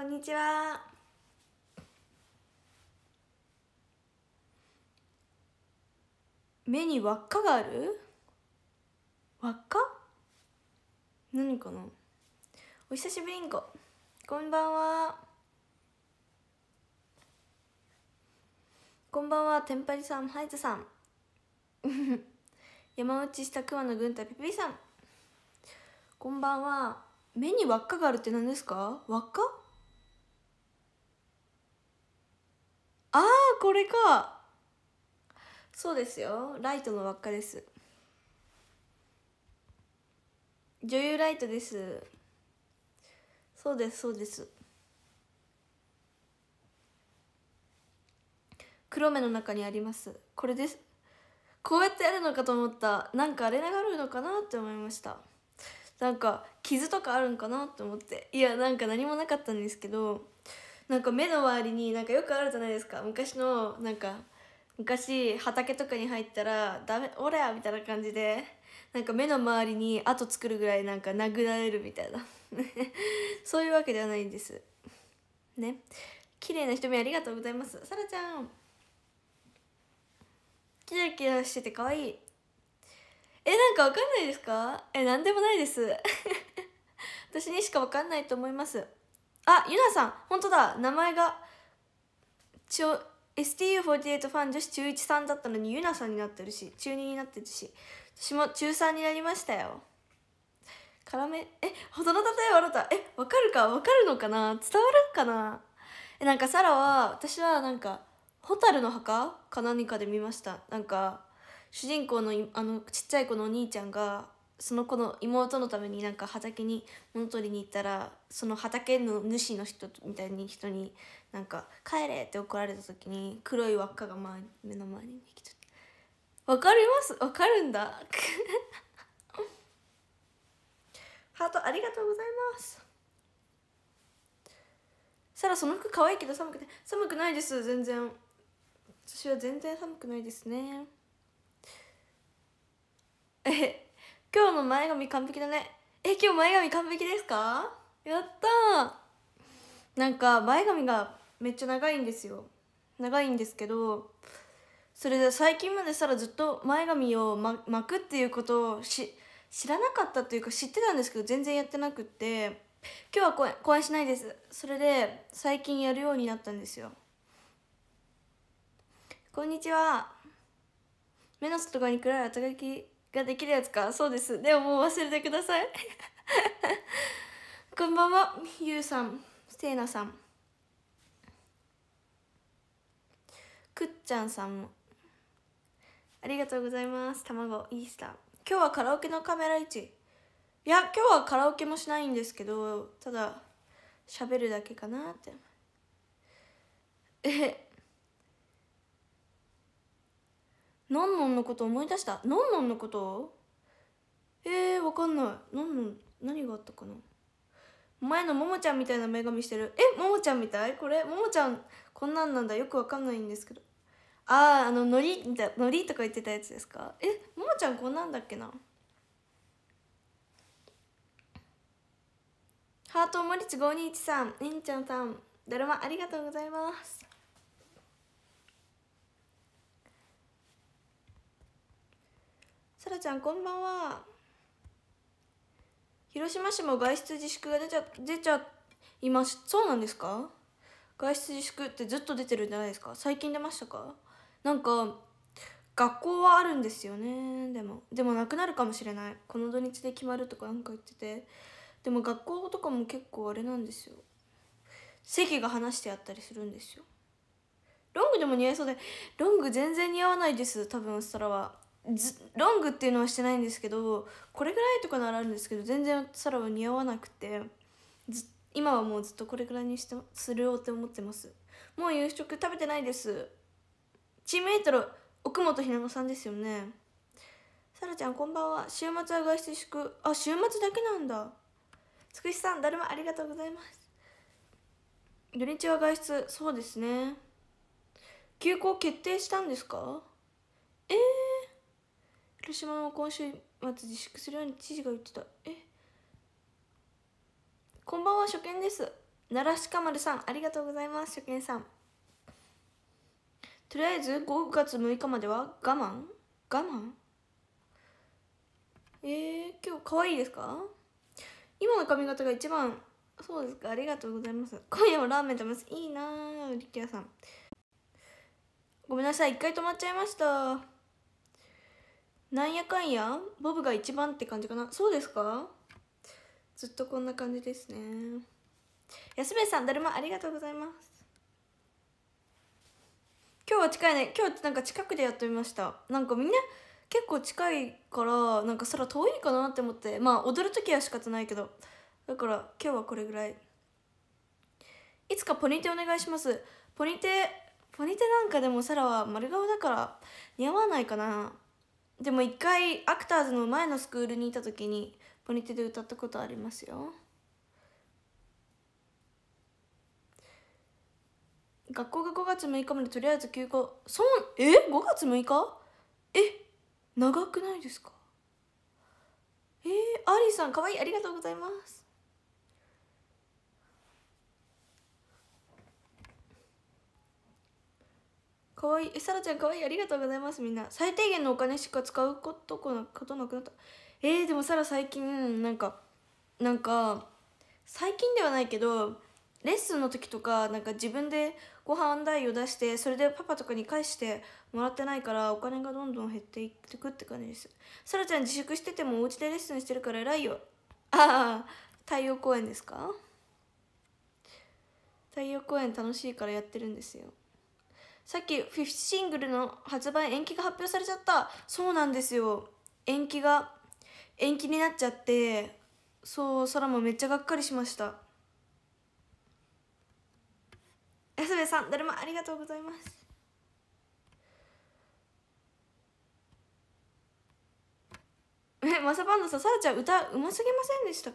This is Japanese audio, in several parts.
こんにちは。目に輪っかがある輪っか何かなお久しぶりんこ。こんばんは。こんばんは、テンパリさん、ハイズさん。山落ちした熊の軍隊、ピピさん。こんばんは。目に輪っかがあるって何ですか輪っかああこれかそうですよライトの輪っかです女優ライトですそうですそうです黒目の中にありますこれですこうやってやるのかと思ったなんかあれながるのかなって思いましたなんか傷とかあるんかなって思っていやなんか何もなかったんですけどなんか目の周りになんかよくあるじゃないですか昔のなんか昔畑とかに入ったら「ダメ俺や!」みたいな感じでなんか目の周りに跡作るぐらいなんか殴られるみたいな そういうわけではないんですね綺麗な瞳ありがとうございますさらちゃんキラキラしてて可愛いえなんかわかんないですかえ何でもないです 私にしかわかんないと思いますあゆなさん本当だ名前がちょ STU48 ファン女子中1さんだったのにゆなさんになってるし中2になってるし私も中3になりましたよ絡めえほどのたたえ笑ったえわかるかわかるのかな伝わるかなえなんかサラは私はなんか蛍の墓か何かで見ましたなんか主人公のあのちっちゃい子のお兄ちゃんがその子の妹のためになんか畑に物取りに行ったらその畑の主の人みたいに人になんか「帰れ!」って怒られた時に黒い輪っかが前目の前に来てわかりますわかるんだハートありがとうございますサラその服可愛いけど寒くて寒くないです全然私は全然寒くないですねえ今日の前髪完璧だねえ今日前髪完璧ですかやったなんか前髪がめっちゃ長いんですよ長いんですけどそれで最近までさらずっと前髪を、ま、巻くっていうことをし知らなかったというか知ってたんですけど全然やってなくって今日は公演しないですそれで最近やるようになったんですよこんにちは目の外側に暗い後書きができるやつかそうですでももう忘れてください こんばんはゆうさんせいなさんくっちゃんさんもありがとうございます卵イースター今日はカラオケのカメラ位置いや今日はカラオケもしないんですけどただ喋るだけかなってえ のんのんのこと思い出したのんのんのことえー、わかんないのんのん何があったかな前のももちゃんみたいな女神してるえももちゃんみたいこれももちゃんこんなんなんだよくわかんないんですけどあああののりみたいのりとか言ってたやつですかえももちゃんこんなんだっけなハート森地521さん、りんちゃんさん、だるまありがとうございます。さらちゃんこんばんは広島市も外出自粛が出ちゃ出ちゃいますそうなんですか外出自粛ってずっと出てるんじゃないですか最近出ましたかなんか学校はあるんですよねでもでもなくなるかもしれないこの土日で決まるとかなんか言っててでも学校とかも結構あれなんですよ席が話してあったりするんですよロングでも似合いそうでロング全然似合わないです多分ストラはロングっていうのはしてないんですけどこれぐらいとかならあるんですけど全然サラは似合わなくて今はもうずっとこれぐらいにしてするよって思ってますもう夕食食べてないですチームメイトの奥本ひなのさんですよねサラちゃんこんばんは週末は外出祝あ週末だけなんだつくしさんだるまありがとうございます土日は外出そうですね休校決定したんですかええー広島も今週末自粛するように知事が言ってたえこんばんは初見です奈良鹿丸さんありがとうございます初見さんとりあえず5月6日までは我慢我慢えー、今日可愛いですか今の髪型が一番そうですかありがとうございます今夜もラーメン食べますいいなあウリキヤさんごめんなさい一回止まっちゃいましたなんやかんやボブが一番って感じかなそうですかずっとこんな感じですね安部さんだるまありがとうございます今日は近いね今日なんか近くでやってみましたなんかみんな結構近いからなんか空遠いかなって思ってまあ踊る時は仕方ないけどだから今日はこれぐらいいつかポニテお願いしますポニテポニテなんかでもサラは丸顔だから似合わないかなでも一回アクターズの前のスクールにいた時にポニテで歌ったことありますよ学校が5月6日までとりあえず休校そんえ5月6日え長くないですかえー、アリさんかわいいありがとうございます可愛いえさらちゃんかわいいありがとうございますみんな最低限のお金しか使うことことなくなったえー、でもさら最近なんかなんか最近ではないけどレッスンの時とかなんか自分でご飯代を出してそれでパパとかに返してもらってないからお金がどんどん減っていくって感じですさらちゃん自粛しててもお家でレッスンしてるから偉いよああ太陽公園ですか太陽公園楽しいからやってるんですよさっきフィフシングルの発売延期が発表されちゃったそうなんですよ延期が延期になっちゃってそう空もめっちゃがっかりしました安部さん誰もありがとうございますえマサパンダさんさらちゃん歌うますぎませんでした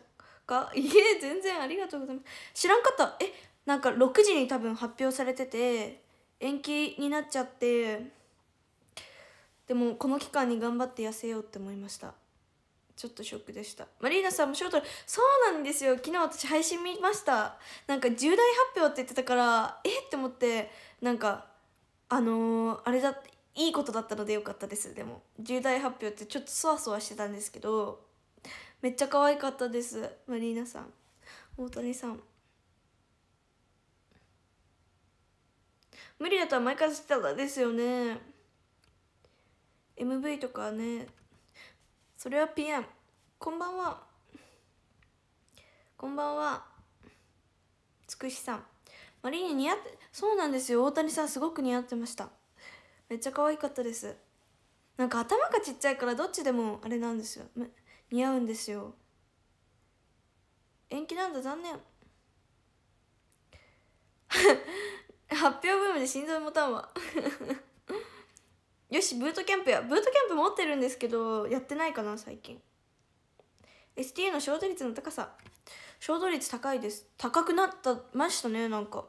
かいえ全然ありがとうございます知らんかったえなんか6時に多分発表されてて延期になっちゃってでもこの期間に頑張って痩せようって思いましたちょっとショックでしたマリーナさんもショートそうなんですよ昨日私配信見ましたなんか重大発表って言ってたからえって思ってなんかあのー、あれだいいことだったのでよかったですでも重大発表ってちょっとそわそわしてたんですけどめっちゃ可愛かったですマリーナさん大谷さん無理だとは前から知ったらですよね MV とかねそれはピアンこんばんはこんばんはつくしさんマリーニ似合ってそうなんですよ大谷さんすごく似合ってましためっちゃ可愛かったですなんか頭がちっちゃいからどっちでもあれなんですよ似合うんですよ延期なんだ残念発表ブームで心臓持たんわ よしブートキャンプやブートキャンプ持ってるんですけどやってないかな最近 STA の消灯率の高さ消灯率高いです高くなったましたねなんか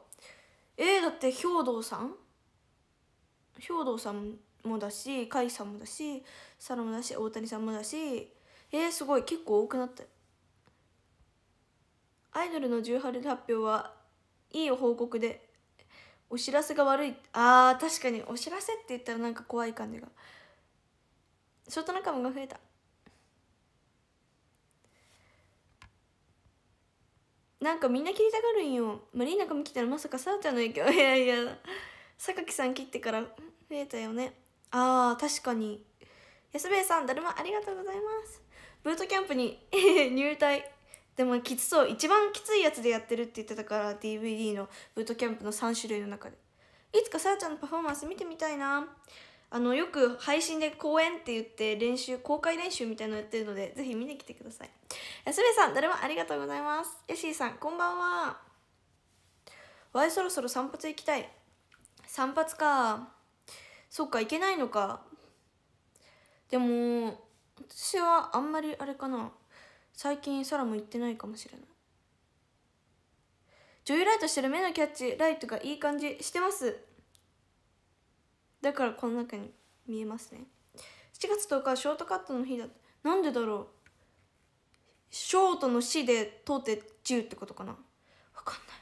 えー、だって兵道さん兵道さんもだし甲斐さんもだしサラもだし大谷さんもだしえー、すごい結構多くなったアイドルの18発表はいい報告でお知らせが悪いあー確かにお知らせって言ったらなんか怖い感じがショート仲間が増えたなんかみんな切りたがるんよマリーナが来たらまさかさあちゃんの影響 いやいや榊さん切ってから増えたよねあー確かに安兵衛さんだるまありがとうございますブートキャンプに 入隊でもきつそう一番きついやつでやってるって言ってたから DVD のブートキャンプの3種類の中でいつかさやちゃんのパフォーマンス見てみたいなあのよく配信で公演って言って練習公開練習みたいのやってるのでぜひ見に来てください安部さん誰もありがとうございますヤシーさんこんばんはわいそろそろ散髪行きたい散髪かそっか行けないのかでも私はあんまりあれかな最近空も行ってないかもしれない女優ライトしてる目のキャッチライトがいい感じしてますだからこの中に見えますね7月10日ショートカットの日だなんでだろうショートの「し」で通って1ってことかなわかんない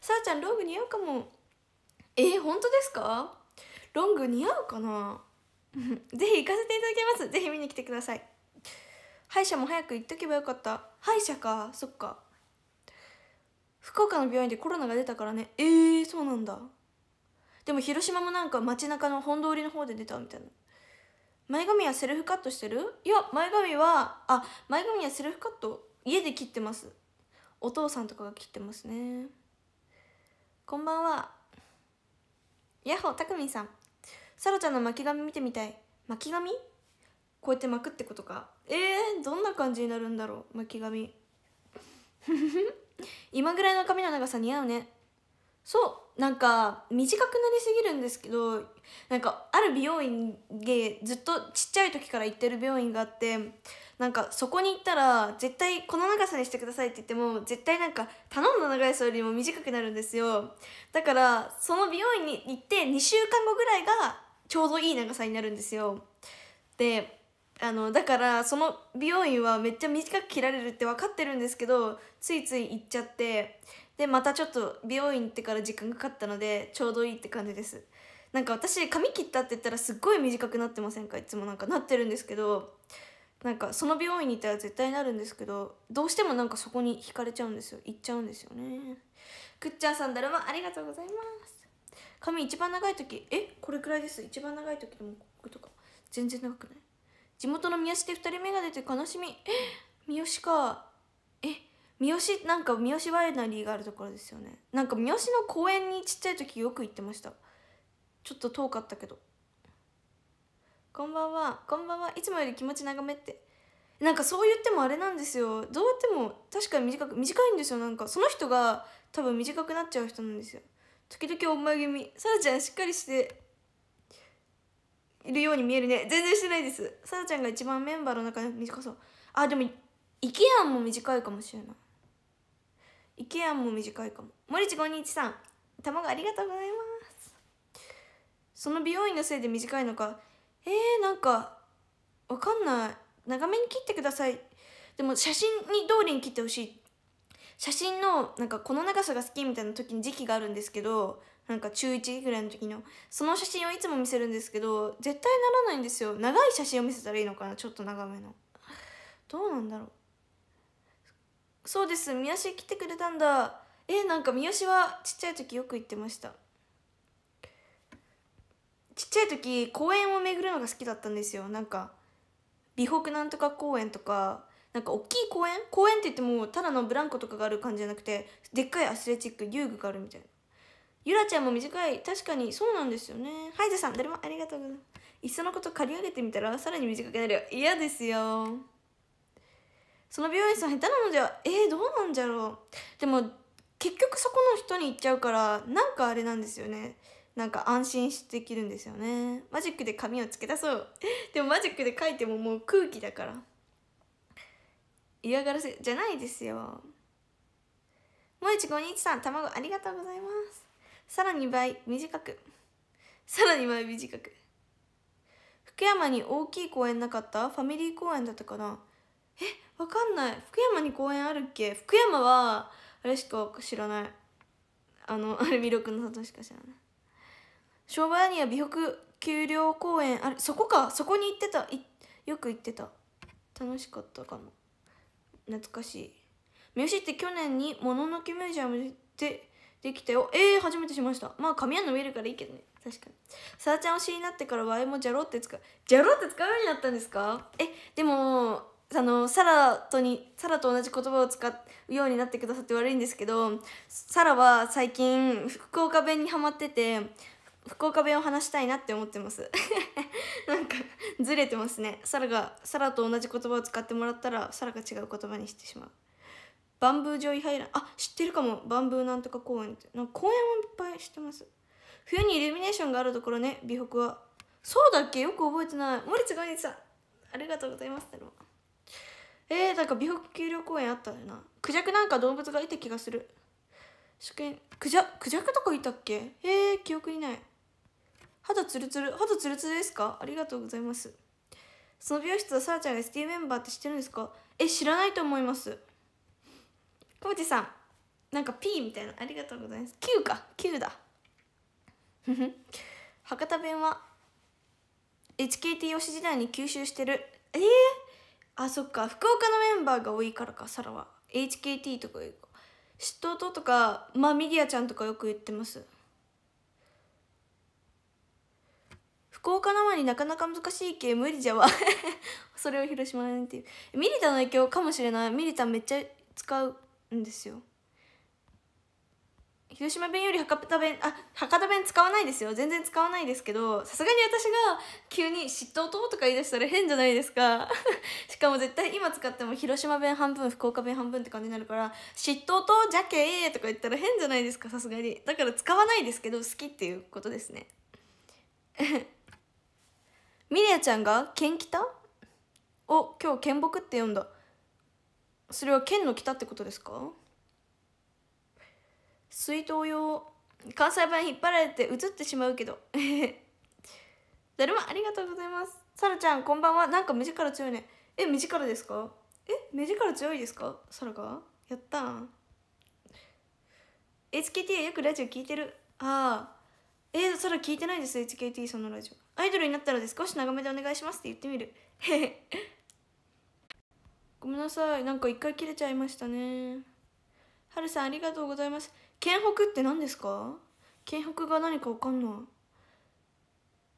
さあちゃんロング似合うかもえー、本当ですかロング似合うかな ぜひ行かせていただきますぜひ見に来てください歯医者も早く行っとけばよかった歯医者かそっか福岡の病院でコロナが出たからねえー、そうなんだでも広島もなんか街中の本通りの方で出たみたいな前髪はセルフカットしてるいや前髪はあ前髪はセルフカット家で切ってますお父さんとかが切ってますねこんばんはヤッホーたくみんさんサロちゃんの巻き髪見てみたい巻き髪こうやって巻くってことかえー、どんな感じになるんだろう巻き髪 今ぐらいの髪の長さ似合うねそうなんか短くなりすぎるんですけどなんかある美容院でずっとちっちゃい時から行ってる病院があってなんかそこに行ったら絶対この長さにしてくださいって言っても絶対なんか頼んだ長いよりも短くなるんですよだからその美容院に行って2週間後ぐらいがちょうどいい長さになるんですよであのだからその美容院はめっちゃ短く切られるって分かってるんですけどついつい行っちゃってでまたちょっと美容院行ってから時間かかったのでちょうどいいって感じですなんか私髪切ったって言ったらすっごい短くなってませんかいつもなんかなってるんですけどなんかその美容院に行ったら絶対なるんですけどどうしてもなんかそこに惹かれちゃうんですよ行っちゃうんですよねくっちゃんさんだるまありがとうございます髪一番長い時えこれくらいです一番長い時でもこことか全然長くない地元の三好で2人目が出て悲しみえ三好かえ三好なんか三好ワイナリーがあるところですよねなんか三好の公園にちっちゃい時よく行ってましたちょっと遠かったけどこんばんはこんばんはいつもより気持ち長めってなんかそう言ってもあれなんですよどうやっても確かに短く短いんですよなんかその人が多分短くなっちゃう人なんですよ時々お前気味さらちゃんしっかりしているように見えるね全然してないですさらちゃんが一番メンバーの中で短そうあでもイケアンも短いかもしれないイケアンも短いかも森地521さん卵ありがとうございますその美容院のせいで短いのかえー、なんかわかんない長めに切ってくださいでも写真に通りに切ってほしい写真のなんかこの長さが好きみたいな時に時期があるんですけどなんか中1ぐらいの時のその写真をいつも見せるんですけど絶対ならないんですよ長い写真を見せたらいいのかなちょっと長めのどうなんだろうそうです三好来てくれたんだえなんか三好はちっちゃい時よく行ってましたちっちゃい時公園を巡るのが好きだったんですよなんか美北なんとか公園とかなんか大きい公園公園って言ってもただのブランコとかがある感じじゃなくてでっかいアスレチック遊具があるみたいなゆらちゃんも短い確かにそうなんですよねはいじゃさん誰もありがとうございますいっそのこと刈り上げてみたらさらに短くなるよ嫌ですよその美容院さん下手なのではえー、どうなんじゃろうでも結局そこの人に行っちゃうからなんかあれなんですよねなんか安心してきるんですよねマジックで紙をつけ出そうでもマジックで書いてももう空気だから嫌がらせじゃないですよもいち521さん卵ありがとうございますさらに倍短くさらに倍短く福山に大きい公園なかったファミリー公園だったかなえわかんない福山に公園あるっけ福山はあれしか知らないあの あれ魅力の里しか知らない商売には美北丘陵公園あれそこかそこに行ってたよく行ってた楽しかったかも懐かしい三好って去年にもののけミュージアムでできたよえー、初めてしましたまあ紙の見えるからいいけどね確かにさあちゃん推しになってからはあもじゃろって使うじゃろって使うようになったんですかえでもあのサラとにサラと同じ言葉を使うようになってくださって悪いんですけどサラは最近福岡弁にはまってて福岡弁を話したいなって思ってます なんかずれてますねサラがサラと同じ言葉を使ってもらったらサラが違う言葉にしてしまうバンブージョイハイランドあ知ってるかもバンブーなんとか公園ってなんか公園もいっぱい知ってます冬にイルミネーションがあるところね美北はそうだっけよく覚えてない森津剛さんありがとうございますえー、なんか美北丘陵公園あったんだよなクジャクなんか動物がいた気がする初見、クジャクジャクとかいたっけえー、記憶にない肌ツルツル肌ツルツルですかありがとうございますその美容室はさらちゃんが ST メンバーって知ってるんですかえ知らないと思いますコージさんなんか P みたいなありがとうございます9か9だ博多弁は HKT 推し時代に吸収してるえー、あそっか福岡のメンバーが多いからかサラは HKT とかいうか嫉妬ととかまあミディアちゃんとかよく言ってます福岡生になかなか難しいけ無理じゃわ それを広島にっていうミリタの影響かもしれないミリタめっちゃ使うんですよ広島弁より博多弁あ博多弁使わないですよ全然使わないですけどさすがに私が急に「嫉妬と」とか言い出したら変じゃないですか しかも絶対今使っても広島弁半分福岡弁半分って感じになるから「嫉妬とじゃけー」とか言ったら変じゃないですかさすがにだから使わないですけど好きっていうことですね ミリアちゃんが「ケンキタ」を今日「剣木」って読んだそれは県の北ってことですか水道用関西版引っ張られて映ってしまうけどだるまありがとうございますさらちゃんこんばんはなんか目力強いねえ目力ですかえ目力強いですかさらがやったん HKT よくラジオ聞いてるああえー、それ聞いてないです HKT さんのラジオアイドルになったらで少し長めでお願いしますって言ってみるへへ ごめんなさいなんか一回切れちゃいましたねはるさんありがとうございます県北って何ですか県北が何かわかんな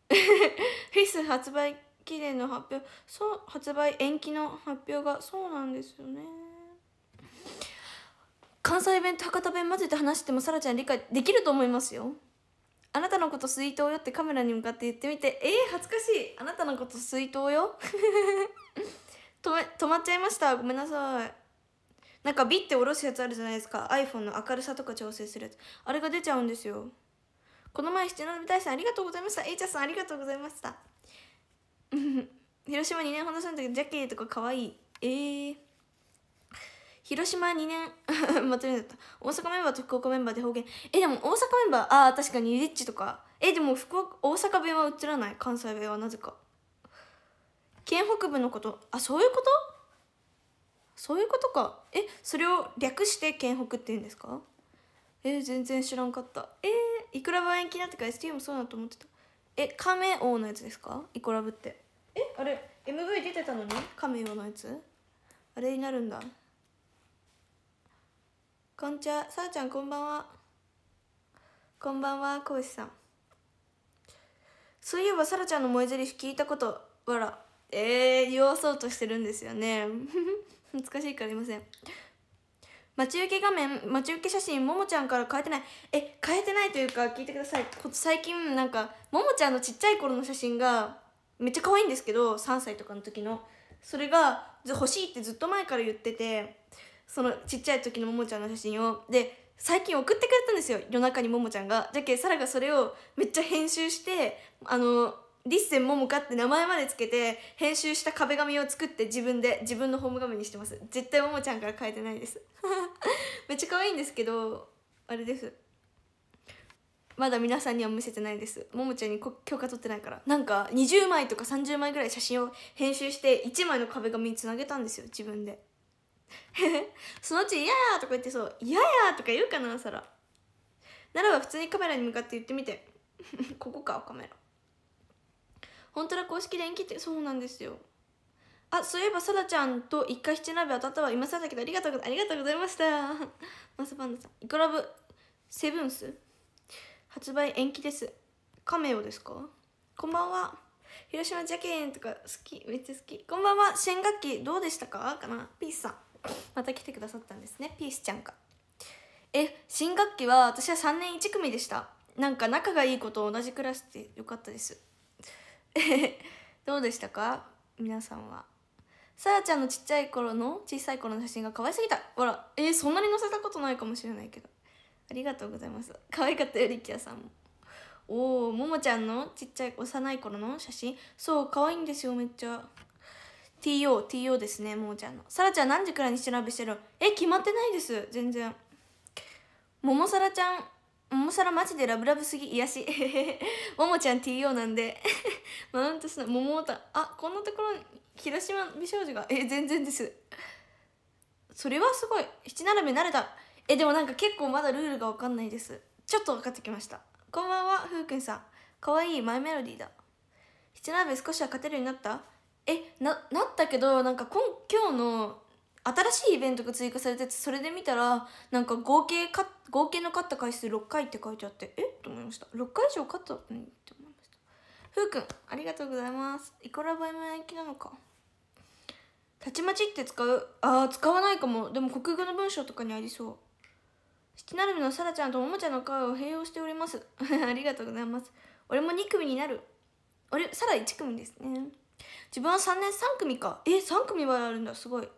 い フィス発売期限の発表そう発売延期の発表がそうなんですよね関西弁と博多弁混ぜて話してもさらちゃん理解できると思いますよあなたのこと水筒よってカメラに向かって言ってみてえー、恥ずかしいあなたのこと水筒よ止まっちゃいましたごめんなさいなんかビッて下ろすやつあるじゃないですか iPhone の明るさとか調整するやつあれが出ちゃうんですよこの前七並大さんありがとうございましたえいちゃさんありがとうございました 広島2年ほど住ん時ジャケとかかわいいえー、広島2年まとめだった大阪メンバーと福岡メンバーで方言えでも大阪メンバーああ確かにリッチとかえでも福岡大阪弁は映らない関西弁はなぜか県北部のことあそういうことそういうことかえそれを略して県北って言うんですかえー、全然知らんかったえー、いくらば延期になってから STU もそうだと思ってたえ亀王のやつですかイコラブってえあれ MV 出てたのに亀王のやつあれになるんだこんちはさあちゃんこんばんはこんばんはこうしさんそういえばさらちゃんの萌えゼリフ聞いたことわらえー、言そうとしてるんですよね 難しいから言いません待ち受け画面待ち受け写真ももちゃんから変えてないえ変えてないというか聞いてください最近なんかももちゃんのちっちゃい頃の写真がめっちゃ可愛いんですけど3歳とかの時のそれが欲しいってずっと前から言っててそのちっちゃい時のももちゃんの写真をで最近送ってくれたんですよ夜中にももちゃんがじゃけさらがそれをめっちゃ編集してあのリッセンももかって名前までつけて編集した壁紙を作って自分で自分のホーム画面にしてます絶対ももちゃんから変えてないです めっちゃ可愛いんですけどあれですまだ皆さんには見せてないですももちゃんに許可取ってないからなんか20枚とか30枚ぐらい写真を編集して1枚の壁紙につなげたんですよ自分で そのうち「嫌や!」とか言ってそう「嫌や!」とか言うかなさらならば普通にカメラに向かって言ってみて ここかカメラ本当だ公式で延期ってそうなんですよあそういえばさらちゃんと一回七鍋当たったわ今さだけどありがとうありがとうございました マスパンダさんイコラブセブンス発売延期ですカメオですかこんばんは広島ジャケンとか好きめっちゃ好きこんばんは新学期どうでしたかかなピースさんまた来てくださったんですねピースちゃんがえ新学期は私は3年1組でしたなんか仲がいい子と同じクラスでよかったです どうでしたか皆さんはさらちゃんのちっちゃい頃の小さい頃の写真が可愛すぎたほらえー、そんなに載せたことないかもしれないけどありがとうございます可愛かったよりきやさんもおおももちゃんのちっちゃい幼い頃の写真そう可愛いんですよめっちゃ TOTO TO ですねももちゃんのさらちゃん何時くらいに調べしてるえ決まってないです全然ももさらちゃんももさらマジでラブラブすぎ癒し ももちゃん TO なんで マウントすな桃太あこんなところに広島美少女がえ全然ですそれはすごい七並べ慣れたえでもなんか結構まだルールが分かんないですちょっと分かってきましたこんばんはふうくんさんかわいいマイメロディーだ七並べ少しは勝てるようになったえななったけどなんか今今日の新しいイベントが追加されててそれで見たらなんか合計か合計の勝った回数6回って書いてあってえっと思いました6回以上勝ったのにって思いましたふうくんありがとうございますイコラバイも焼きなのかたちまちって使うあー使わないかもでも国語の文章とかにありそう七並みのさらちゃんとももちゃんの会を併用しております ありがとうございます俺も2組になる俺さら1組ですね自分は3年3組かえ三3組はあるんだすごい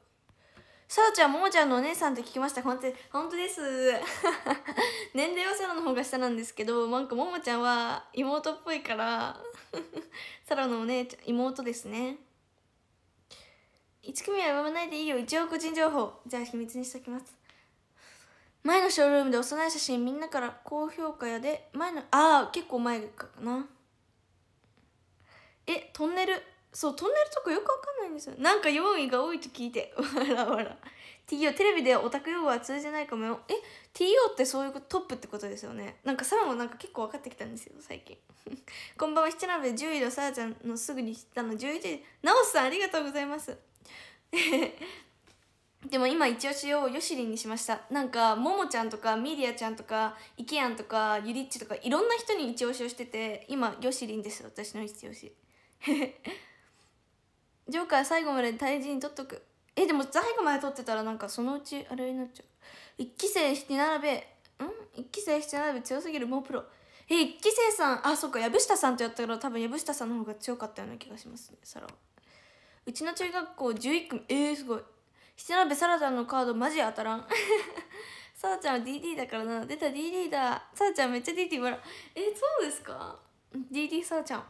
さらちゃん、ももちゃんのお姉さんと聞きました。本当本当です。年齢はさらの方が下なんですけど、なんかももちゃんは妹っぽいから、さ らのお姉ちゃん、妹ですね。1組は呼ばないでいいよ。一応個人情報。じゃあ秘密にしときます。前のショールームで幼い写真みんなから高評価やで、前の、ああ、結構前かな。え、トンネル。そう飛んるとこよくわかんないんですよなんか用意が多いと聞いてわらわら TO テレビでオタク用語は通じないかもよえ TO ってそういうトップってことですよねなんかサラもなんか結構分かってきたんですよ最近 こんばんは七鍋10位のさラちゃんのすぐに知ったの11時なおさんありがとうございます でも今一押しをヨシリンにしましたなんかももちゃんとかミリアちゃんとかイケアンとかゆりっちとかいろんな人に一押しをしてて今ヨシリンです私の一押しジョーカー最後まで大事に取っとくえでも最後まで取ってたらなんかそのうちあれになっちゃう1期生七並べん1期生七並べ強すぎるもうプロえ1期生さんあそっか藪下さんとやったから多分藪下さんの方が強かったような気がしますねサラうちの中学校11組えー、すごい七並べサラちゃんのカードマジ当たらん サラちゃんは DD だからな出た DD だサラちゃんめっちゃ DD 笑えそうですか DD サラちゃん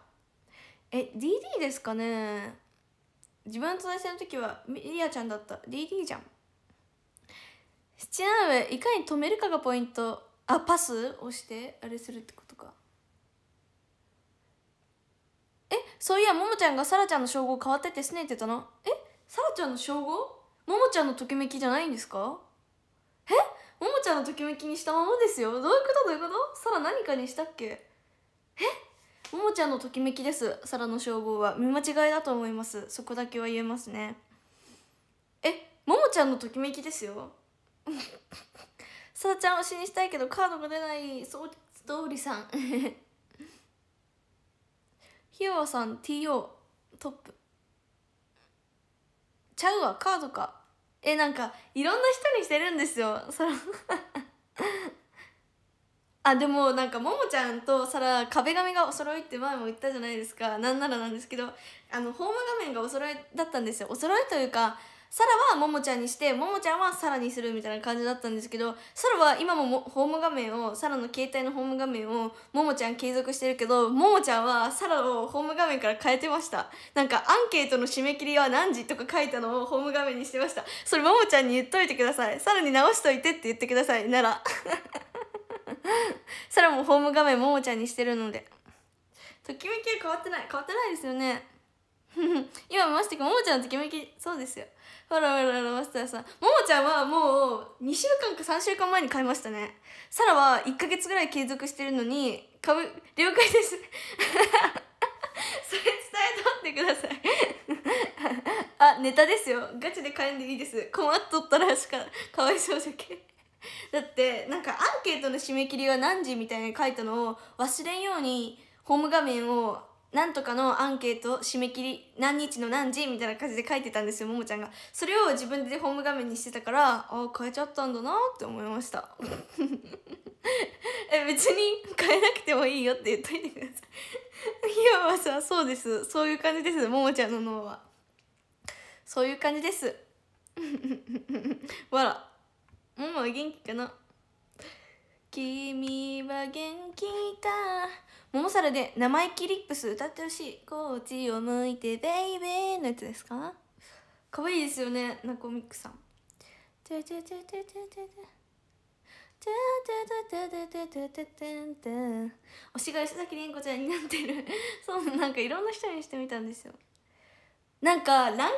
え DD ですかね自分と対戦の時はリアちゃんだった DD じゃん七段上いかに止めるかがポイントあパス押してあれするってことかえそういやももちゃんがさらちゃんの称号変わっててすねてたのえさらちゃんの称号ももちゃんのときめきじゃないんですかえももちゃんのときめきにしたままですよどういうことどういうことさら何かにしたっけえももちゃんのときめきですサラの称号は見間違いだと思いますそこだけは言えますねえももちゃんのときめきですよさだ ちゃん推しにしたいけどカードが出ないそうおりさんひよわさん TO トップちゃうわカードかえなんかいろんな人にしてるんですよそらあでもなんかももちゃんとさら壁紙がお揃いって前も言ったじゃないですかなんならなんですけどあのホーム画面がお揃いだったんですよお揃いというかサラはももちゃんにしてももちゃんはサラにするみたいな感じだったんですけどサラは今ももホーム画面をサラの携帯のホーム画面をももちゃん継続してるけどももちゃんはサラをホーム画面から変えてましたなんかアンケートの締め切りは何時とか書いたのをホーム画面にしてましたそれももちゃんに言っといてくださいサラに直しといてって言ってくださいならら もホーム画面ももちゃんにしてるのでときめきは変わってない変わってないですよね 今ましてかももちゃんのときめきそうですよほらほらほらマスターさんももちゃんはもう2週間か3週間前に買いましたねサラは1か月ぐらい継続してるのに買う了解です それ伝えとってくださいあネタですよガチで買えんでいいです困っとったらしかかわいそうじゃけ だってなんかアンケートの締め切りは何時みたいに書いたのを忘れんようにホーム画面をなんとかのアンケート締め切り何日の何時みたいな感じで書いてたんですよももちゃんがそれを自分でホーム画面にしてたからああ変えちゃったんだなって思いました え別に変えなくてもいいよって言っといてくださいひよはさそうですそういう感じですももちゃんの脳はそういう感じですわらもう元気かな君は元気か桃皿で生意気リップス歌ってほしいこっちを向いてベイベーのやつですか可愛いですよねナコミックさんてててててて推しが吉崎凛子ちゃんになってる そうなんかいろんな人にしてみたんですよなんかランキングに乗る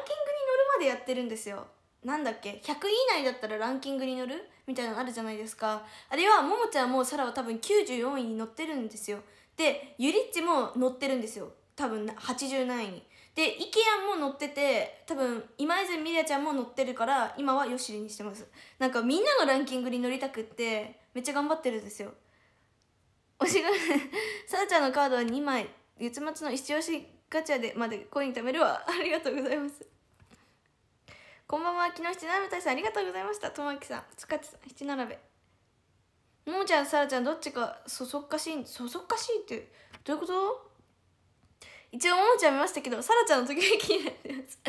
までやってるんですよなんだっけ100位以内だったらランキングに乗るみたいなのあるじゃないですかあれはももちゃんもサラは多分94位に乗ってるんですよでゆりっちも乗ってるんですよ多分8 7位にでイケアンも乗ってて多分今泉みりあちゃんも乗ってるから今はよしりにしてますなんかみんなのランキングに乗りたくってめっちゃ頑張ってるんですよおしが さらちゃんのカードは2枚月末の一押しガチャでまでコイン貯めるわありがとうございますこんばんは木下七海大さんありがとうございましたともあきさんつかちさん七並べももちゃんさらちゃんどっちかそそっかしいそそっかしいってどういうこと一応ももちゃん見ましたけどさらちゃんの時が気になってます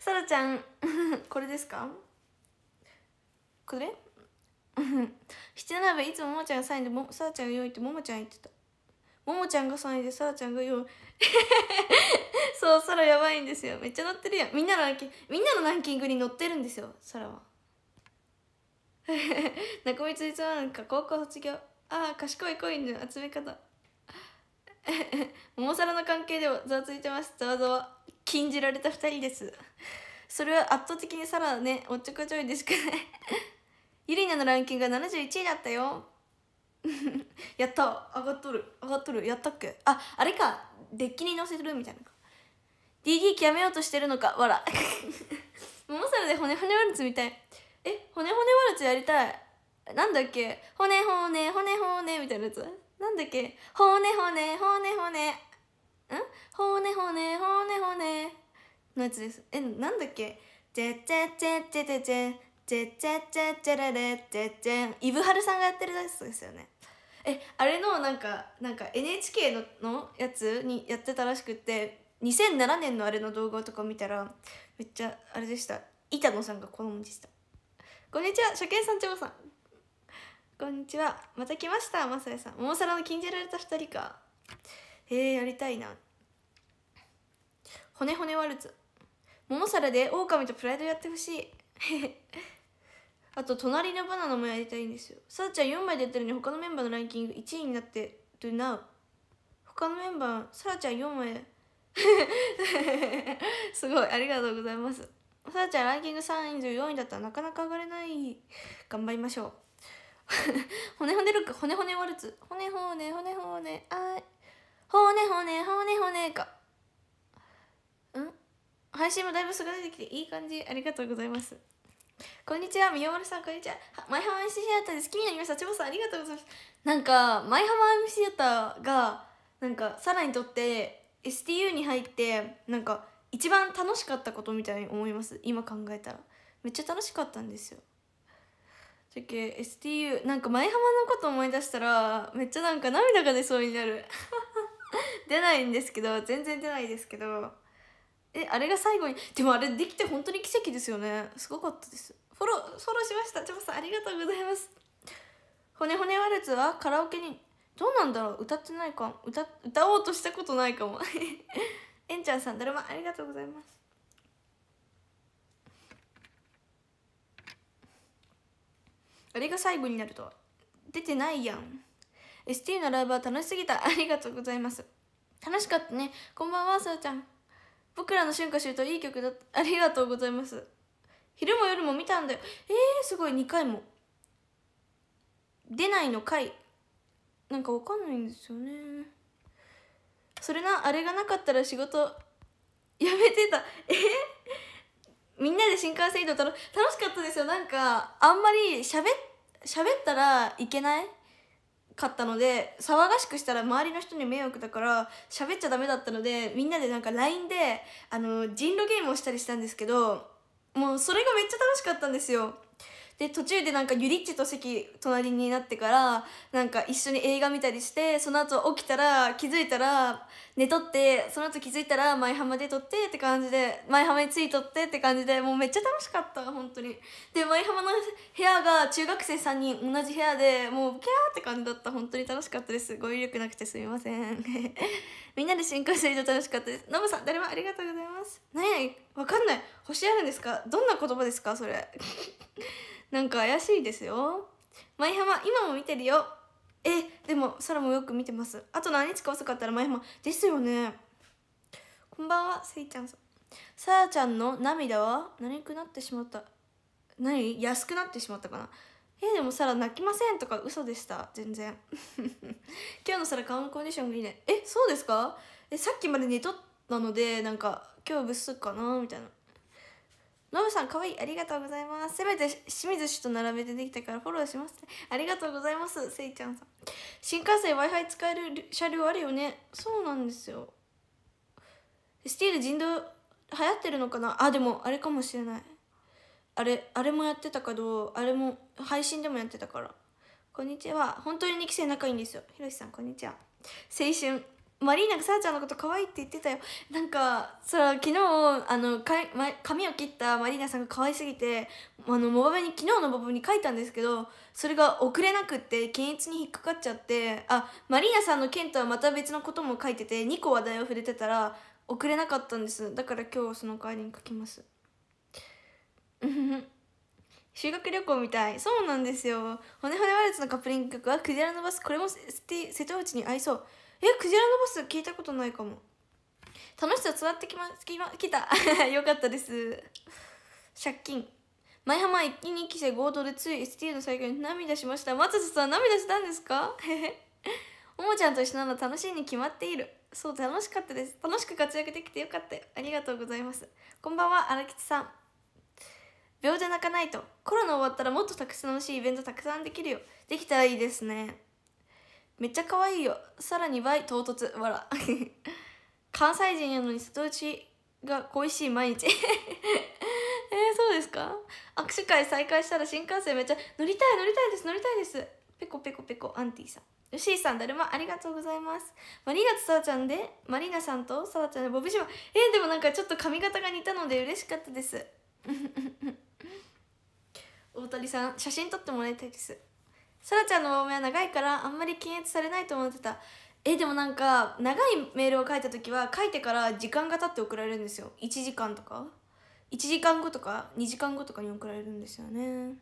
さらちゃん これですかこれ 七並べいつもももちゃんがサインでもさらちゃんが用意ってももちゃん言ってたももちゃんが3位でさらちゃんが4位 そうさらやばいんですよめっちゃ乗ってるやんみんなのランキングみんなのランキングに乗ってるんですよさらは 中道実はなんか高校卒業ああ賢いコインの集め方さら の関係でもざわついてますざわざわ禁じられた2人ですそれは圧倒的にサラねおっちょこちょいですかなゆりなのランキングが71位だったよ やった上がっとる上がっとるやったっけああれかデッキに乗せるみたいな DD 極めようとしてるのかわら 桃猿で骨骨ワルツみたいえ骨骨ワルツやりたいなんだっけ骨骨骨骨みたいなやつなんだっけ骨骨骨骨ん骨骨骨骨のやつですえなんだっけチェチェチェチェチェチェチェチェチェチェレレチェチェンイブハルさんがやってるやつですよねえあれのなんかなんか NHK ののやつにやってたらしくて2007年のあれの動画とか見たらめっちゃあれでした板野さんが子供でしたこんにちは初見さんちうさんこんにちはまた来ましたまさやさん桃皿の禁じられた2人かへえやりたいな骨骨ワルツ桃皿で狼とプライドやってほしいあと隣のバナナもやりたいんですよさあちゃん4枚出てるのに他のメンバーのランキング1位になってるな他のメンバーさあちゃん4枚 すごいありがとうございますさあちゃんランキング34位1位だったらなかなか上がれない頑張りましょう 骨骨ルック骨骨ワルツ骨骨骨骨あい骨骨骨骨かん配信もだいぶすが出てきていい感じありがとうございますこんにちは、みよまるさん、こんにちは。舞浜 MC シアターです。気になりました。ちぼさん、ありがとうございます。なんか、舞浜 MC シアターが、なんか、さらにとって、STU に入って、なんか、一番楽しかったことみたいに思います。今考えたら。めっちゃ楽しかったんですよ。じゃけ、STU、なんか、舞浜のこと思い出したら、めっちゃなんか涙が出そうになる。出ないんですけど、全然出ないですけど。えあれが最後にでもあれできて本当に奇跡ですよねすごかったですフォローフォローしましたちょさんありがとうございます骨骨ワルツはカラオケにどうなんだろう歌ってないか歌歌おうとしたことないかもえん ちゃんさんだるまありがとうございますあれが最後になると出てないやん ST のライブは楽しすぎたありがとうございます楽しかったねこんばんはさうちゃん僕らの春夏秋冬いい曲だありがとうございます昼も夜も見たんだよえー、すごい2回も出ないの回なんかわかんないんですよねそれなあれがなかったら仕事やめてたえー、みんなで新幹線移動楽楽しかったですよなんかあんまりしゃべ喋ったらいけないかったので騒がしくしたら周りの人に迷惑だから喋っちゃダメだったのでみんなでなんか LINE であの人狼ゲームをしたりしたんですけどもうそれがめっちゃ楽しかったんですよ。で途中でなんかゆりっちと席隣になってからなんか一緒に映画見たりしてその後起きたら気づいたら寝とってその後気づいたら舞浜で撮ってって感じで舞浜についとってって感じでもうめっちゃ楽しかった本当にで舞浜の部屋が中学生3人同じ部屋でもうキャーって感じだった本当に楽しかったです語彙力なくてすみません みんなで進行すると楽しかったですノブさん誰もありがとうございます何やわかんない星あるんですかどんな言葉ですかそれ なんか怪しいですよ舞浜今も見てるよえでもらもよく見てますあと何日か遅かったら前もですよねこんばんはせいちゃんさんさやちゃんの涙は何くなってしまった何安くなってしまったかなえでもサラ泣きませんとか嘘でした全然 今日のサラ顔のコンディションがいいねえそうですかえさっきまで寝とったのでなんか今日すっかなみたいなのぶさんかわいいありがとうございますせめて清水氏と並べてできたからフォローしますねありがとうございますせいちゃんさん新幹線 w i f i 使える車両あるよねそうなんですよスティール人道流行ってるのかなあでもあれかもしれないあれあれもやってたけどあれも配信でもやってたからこんにちは本当に2期生仲いいんですよひろしさんこんにちは青春マリーナがさあちゃんのこと可愛いって言ってたよなんかさ昨日あのかま、髪を切ったマリーナさんが可愛すぎてあのモバブに昨日のモバに書いたんですけどそれが遅れなくって均一に引っかかっちゃってあマリーナさんの件とはまた別のことも書いてて2個話題を触れてたら遅れなかったんですだから今日その代わりに書きます 修学旅行みたいそうなんですよ「骨ねワルツ」のカップリング曲は「クジラのバス」これも瀬戸内に合いそうえクジラのボス聞いたことないかも楽しさ伝わってきまきま来た よかったです借金舞浜一気に期生合同でつい ST の最後に涙しました松瀬さん涙したんですか おもちゃんと一緒なの楽しいに決まっているそう楽しかったです楽しく活躍できてよかったありがとうございますこんばんは荒吉さんじで泣かないとコロナ終わったらもっとたくさん楽しいイベントたくさんできるよできたらいいですねめっちゃ可愛いよさらに倍唐突わら 関西人やのに瀬戸内が恋しい毎日 えー、そうですか握手会再開したら新幹線めっちゃ乗りたい乗りたいです乗りたいですペコペコペコアンティさんヨシーさんだるまありがとうございますマリーナとさわちゃんでマリーナさんとさわちゃんでボブジマえー、でもなんかちょっと髪型が似たので嬉しかったです 大谷さん写真撮ってもらいたいですさらちゃんのまま長いからあんまり検閲されないと思ってたえでもなんか長いメールを書いた時は書いてから時間が経って送られるんですよ1時間とか1時間後とか2時間後とかに送られるんですよね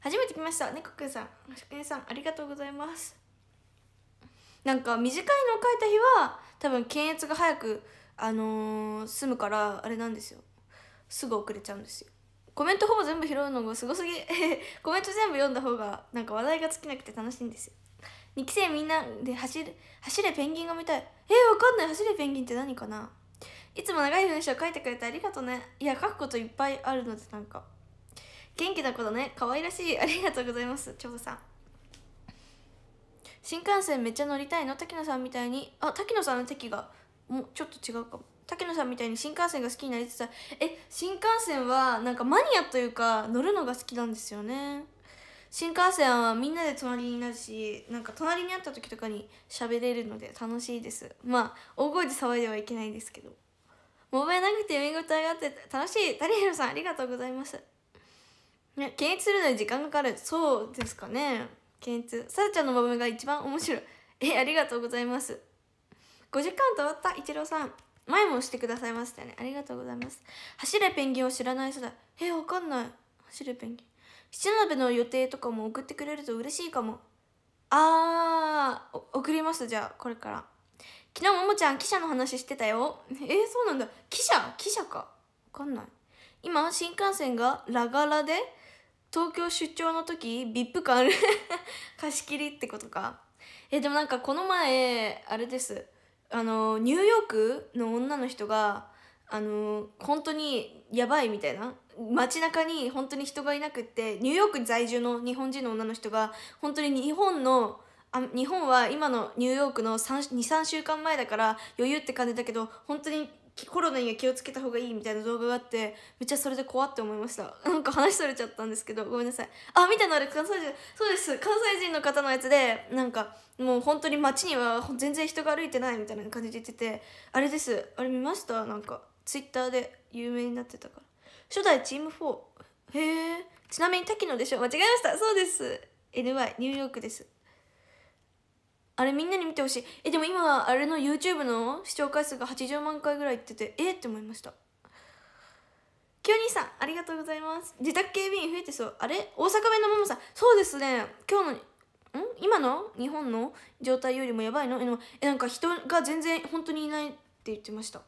初めて来ました猫、くんさん職くさんありがとうございますなんか短いのを書いた日は多分検閲が早くあのー、済むからあれなんですよすぐ遅れちゃうんですよコメントほぼ全部拾うのがすごすぎ コメント全部読んだ方がなんか話題が尽きなくて楽しいんですよ2期生みんなで走る走れペンギンが見たいえー、わかんない走れペンギンって何かないつも長い文章書いてくれてありがとうねいや書くこといっぱいあるのでなんか元気な子だね可愛らしいありがとうございますチョコさん新幹線めっちゃ乗りたいの滝野さんみたいにあ滝野さんの席がもうちょっと違うかも竹野さんみたいに新幹線が好きになりつつえ新幹線はなんかマニアというか乗るのが好きなんですよね新幹線はみんなで隣になるしなんか隣にあった時とかに喋れるので楽しいですまあ大声で騒いではいけないですけど桃えなくて読み応えがあって楽しい谷弘さんありがとうございますね検閲するのに時間がかかるそうですかね検閲さらちゃんの桃が一番面白いえありがとうございます50間と終わった一郎さん前もしてくださいましたねありがとうございます走れペンギンを知らない世代えわかんない走れペンギン七鍋の予定とかも送ってくれると嬉しいかもあー送りますじゃあこれから昨日ももちゃん記者の話してたよえー、そうなんだ記者記者かわかんない今新幹線がラガラで東京出張の時 VIP 感ある 貸し切りってことかえー、でもなんかこの前あれですあのニューヨークの女の人があの本当にやばいみたいな街中に本当に人がいなくってニューヨーク在住の日本人の女の人が本当に日本のあ日本は今のニューヨークの23週間前だから余裕って感じだけど本当にコロナには気をつけた方がいいみたいな動画があってめっちゃそれで怖って思いましたなんか話それちゃったんですけどごめんなさいあ見たのあれ関西人そうです関西人の方のやつでなんかもう本当に街には全然人が歩いてないみたいな感じで言っててあれですあれ見ましたなんかツイッターで有名になってたから初代チーム4へえちなみに滝野でしょ間違えましたそうです NY ニューヨークですあれみんなに見てほしいえでも今あれの YouTube の視聴回数が80万回ぐらいいっててえって思いましたきょにさんありがとうございます自宅警備員増えてそうあれ大阪弁のママさんそうですね今日のん今の日本の状態よりもやばいのえなんか人が全然本当にいないって言ってました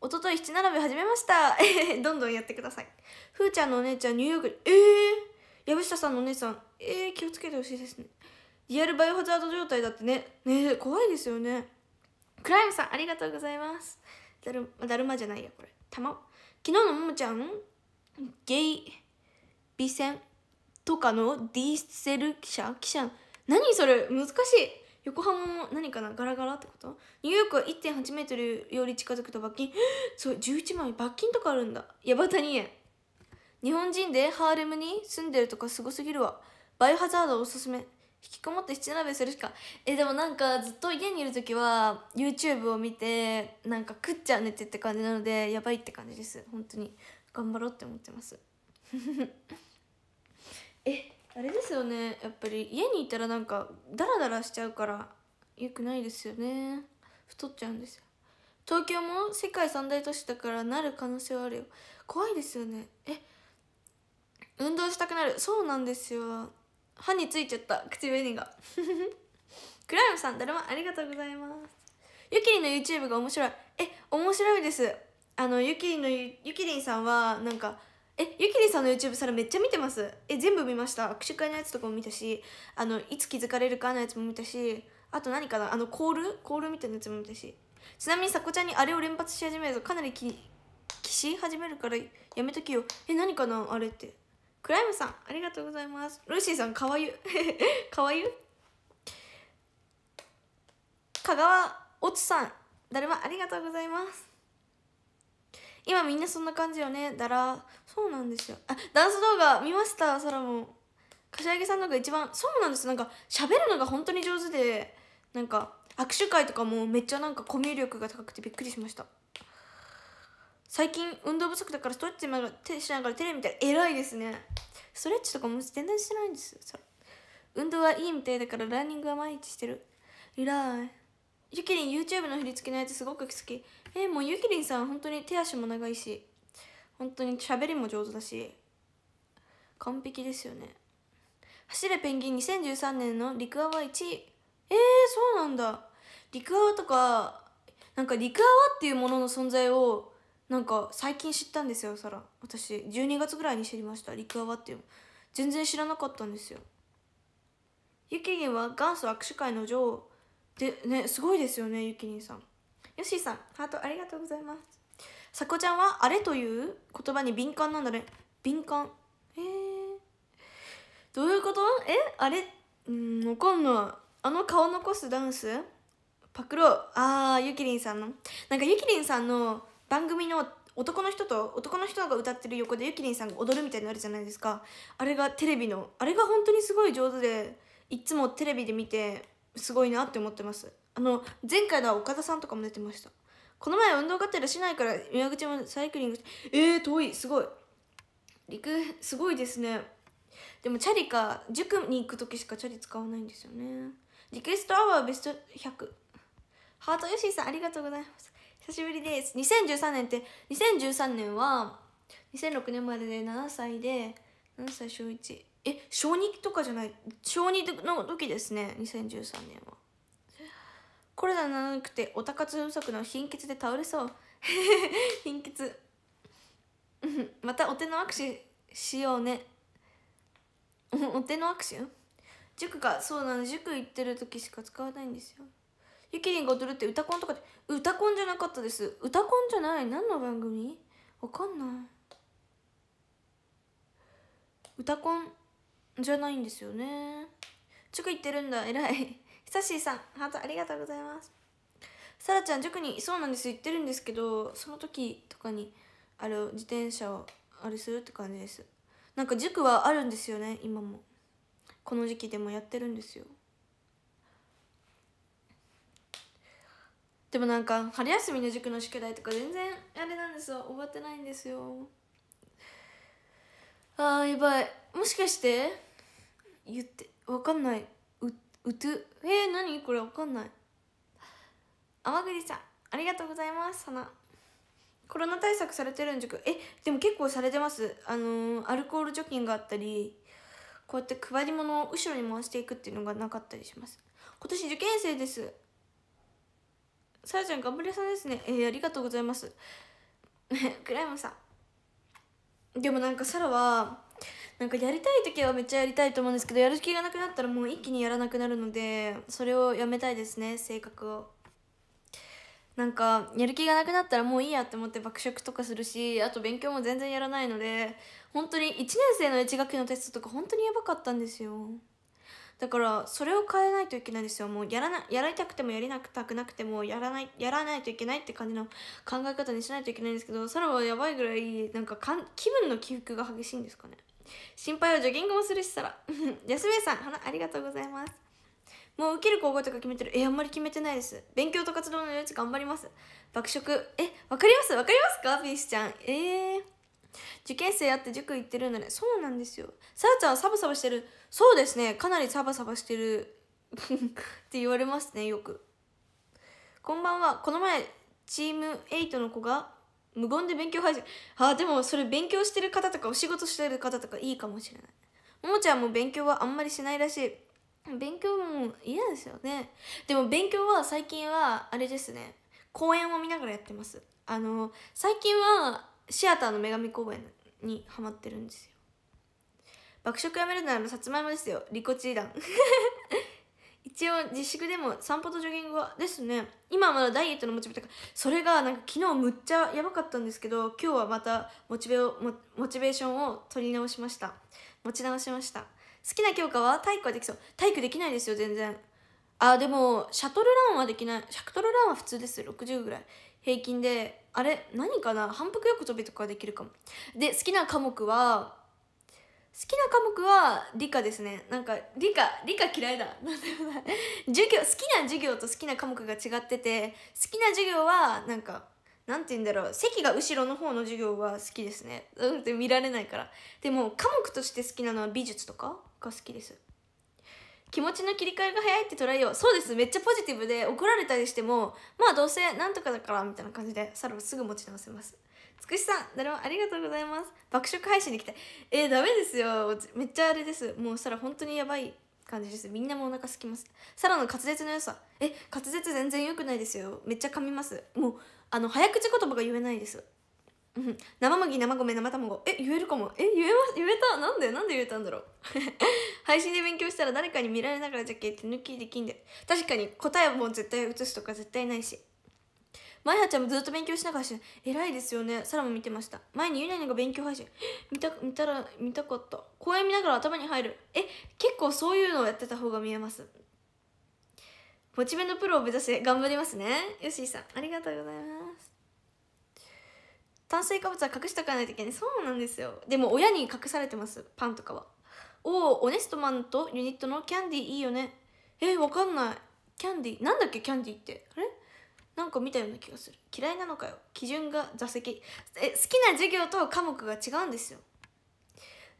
おととい七並べ始めました どんどんやってくださいふーちゃんのお姉ちゃんニューヨークええー、藪下さんのお姉さんええー、気をつけてほしいですねリアルバイオハザード状態だってねね怖いですよねクライムさんありがとうございますだるだるまじゃないやこれたま昨日のももちゃんゲイ美戦とかのディーゼル記者記者何それ難しい横浜も何かなガラガラってことニューヨークは1 8メートルより近づくと罰金そう11万円罰金とかあるんだヤタニエン日本人でハーレムに住んでるとかすごすぎるわバイオハザードおすすめ引きこもって七鍋するしかえでもなんかずっと家にいる時は YouTube を見てなんか食っちゃうねってって感じなのでやばいって感じです本当に頑張ろうって思ってます えあれですよねやっぱり家にいたらなんかダラダラしちゃうからよくないですよね太っちゃうんですよ東京も世界三大都市だからなる可能性はあるよ怖いですよねえ運動したくなるそうなんですよ歯についちゃった口紅が クライムさんだるまありがとうございますゆきりの YouTube が面白いえ面白いですあのゆきりのゆきりんさんはなんかえゆきりんさんの YouTube それめっちゃ見てますえ全部見ました握手会のやつとかも見たしあのいつ気づかれるかのやつも見たしあと何かなあのコールコールみたいなやつも見たしちなみにさこちゃんにあれを連発し始めるとかなりききし始めるからやめときよえ何かなあれってクライムさんありがとうございますルーシーさんかわゆ かわゆ香川おつさんだるまありがとうございます今みんなそんな感じよねだらそうなんですよあダンス動画見ましたそらも柏木さんのが一番そうなんですなんか喋るのが本当に上手でなんか握手会とかもめっちゃなんかコミュ力が高くてびっくりしました最近運動不足だからストレッチしながらテレビ見たら偉いですねストレッチとかも全然してないんですよ運動はいいみたいだからランニングは毎日してる偉いゆきりん YouTube の振り付けのやつすごく好きえー、もうゆきりんさん本当に手足も長いし本当に喋りも上手だし完璧ですよね走れペンギン2013年の陸アワ1位えー、そうなんだ陸アワとかなんか陸アワっていうものの存在をなんか最近知ったんですよサラ私12月ぐらいに知りましたアワっていう全然知らなかったんですよゆきりんは元祖握手会の女王でねすごいですよねゆきりんさんよしーさんハートありがとうございますさこちゃんは「あれ」という言葉に敏感なんだね敏感えー、どういうことえあれうんわかんないあの顔残すダンスパクロあーゆきりんさんのなんかゆきりんさんの番組の男の人と男の人が歌ってる横でゆきりんさんが踊るみたいになるじゃないですかあれがテレビのあれが本当にすごい上手でいっつもテレビで見てすごいなって思ってますあの前回の岡田さんとかも出てましたこの前運動がてら市内から宮口もサイクリングしてえー、遠いすごい陸すごいですねでもチャリか塾に行く時しかチャリ使わないんですよねリクエストアワーベスト100ハートヨシーさんありがとうございます久しぶりです2013年って2013年は2006年までで7歳で7歳小1え小2とかじゃない小2の時ですね2013年はコロナなくておたかつ不足の貧血で倒れそう 貧血 またお手の握手しようね お手の握手塾かそうなの塾行ってる時しか使わないんですよゆきりんが踊るって歌コンとかで歌コンじゃなかったです歌コンじゃない何の番組わかんない歌コンじゃないんですよね塾行ってるんだ偉い久しさんハートありがとうございますさらちゃん塾にそうなんです行ってるんですけどその時とかにあれ自転車をあれするって感じですなんか塾はあるんですよね今もこの時期でもやってるんですよでもなんか春休みの塾の宿題とか全然あれなんですよ終わってないんですよあーやばいもしかして言ってわかんないううとえー、何これわかんない天栗さんありがとうございます花コロナ対策されてるん塾えでも結構されてますあのー、アルコール除菌があったりこうやって配り物を後ろに回していくっていうのがなかったりします今年受験生ですさやちゃん頑張りさんですねえー、ありがとうございます クライムさんでもなんかサラはなんかやりたい時はめっちゃやりたいと思うんですけどやる気がなくなったらもう一気にやらなくなるのでそれをやめたいですね性格をなんかやる気がなくなったらもういいやって思って爆食とかするしあと勉強も全然やらないので本当に1年生の1学期のテストとか本当にやばかったんですよだからそれを変えないといけないですよもうやらなやられたくてもやりなくたくなくてもやらないやらないといけないって感じの考え方にしないといけないんですけどサラはやばいぐらいなんかかん気分の起伏が激しいんですかね心配はジョギングもするしサラ 安部さん花ありがとうございますもう受ける高校とか決めてるえあんまり決めてないです勉強と活動の余地頑張ります爆食え分かります分かりますかフィッシュちゃんえー受験生やって塾行ってるんだねそうなんですよさらちゃんはサバサバしてるそうですねかなりサバサバしてる って言われますねよくこんばんはこの前チーム8の子が無言で勉強配信あでもそれ勉強してる方とかお仕事してる方とかいいかもしれないももちゃんも勉強はあんまりしないらしい勉強も嫌ですよねでも勉強は最近はあれですね公演を見ながらやってますあの最近はシアターの女神公演にハマってるんですよ爆食やめるならさつまいもですよリコチーダン一応自粛でも散歩とジョギングはですね今はまだダイエットのモチベとかそれがなんか昨日むっちゃやばかったんですけど今日はまたモチベをモチベーションを取り直しました持ち直しました好きな教科は体育はできそう体育できないですよ全然あでもシャトルランはできないシャトルランは普通です60ぐらい平均であれ何かな反復横跳びとかできるかもで好きな科目は好きな科目は理科ですねなんか理科理科嫌いだ何 でもない授業好きな授業と好きな科目が違ってて好きな授業はなんか何て言うんだろう席が後ろの方の授業は好きですねんって見られないからでも科目として好きなのは美術とかが好きです気持ちの切り替えが早いって捉えようそうですめっちゃポジティブで怒られたりしてもまあどうせなんとかだからみたいな感じでサロンすぐ持ち直せますつくしさん誰もありがとうございます爆食配信に来てえー、ダメですよめっちゃあれですもうサラ本当にやばい感じですみんなもお腹すきますサンの滑舌の良さえ滑舌全然良くないですよめっちゃ噛みますもうあの早口言葉が言えないです生麦生米生卵え言えるかもえ言えます言えたなんでなんで言えたんだろう 配信で勉強したら誰かに見られながらじゃけって抜きできんで確かに答えはもう絶対写すとか絶対ないしまやちゃんもずっと勉強しながらし偉いですよねサラも見てました前にゆなにが勉強配信見た見たら見たかった公演見ながら頭に入るえ結構そういうのをやってた方が見えますモチベのプロを目指して頑張りますねよしーさんありがとうございます炭水化物は隠しとかないといけないそうなんですよでも親に隠されてますパンとかはおおオネストマンとユニットのキャンディーいいよねえわかんないキャンディーなんだっけキャンディーってあれなんか見たような気がする嫌いなのかよ基準が座席え好きな授業と科目が違うんですよ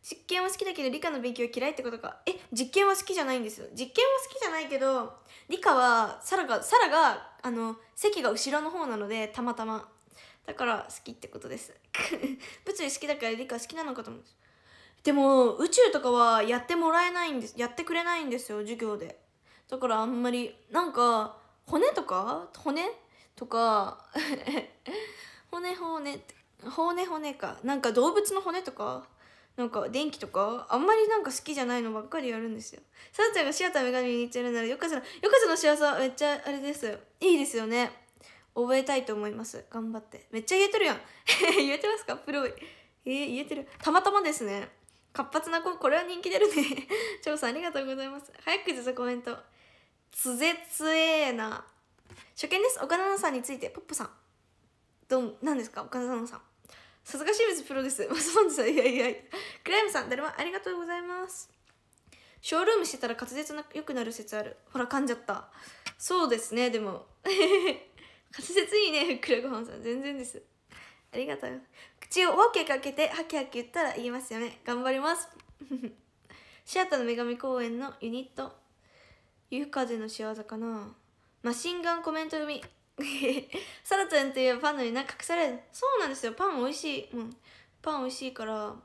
実験は好きだけど理科の勉強は嫌いってことかえ実験は好きじゃないんですよ実験は好きじゃないけど理科はサラがサラがあの席が後ろの方なのでたまたまだから好きってことです 物理好きだから理科好きなのかと思うんですでも宇宙とかはやってもらえないんですやってくれないんですよ授業でだからあんまりなんか骨とか骨とか 骨骨って骨骨かなんか動物の骨とかなんか電気とかあんまりなんか好きじゃないのばっかりやるんですよさらちゃんがシアターガネに似てるならよかさよかせの幸せはめっちゃあれですいいですよね覚えたいと思います頑張ってめっちゃ言えてるやん 言えてますかプロえー、言えてるたまたまですね活発な子これは人気出るね 調査ありがとうございます早く口でコメントつぜつえな初見です岡奈さんについてポップさんどう何ですか岡奈さんさすが清水プロですマスボンズさんいやいやクライムさん誰もありがとうございますショールームしてたら滑舌な良くなる説あるほら噛んじゃったそうですねでも 滑舌いいねふっくらごはんさん全然ですありがとう口を大きかけてハキハキ言ったら言いますよね頑張ります シアターの女神公演のユニット夕風の仕業かなマシンガンコメント読み サラちゃんというパンのに隠されるそうなんですよパン美味しいもんパン美味しいから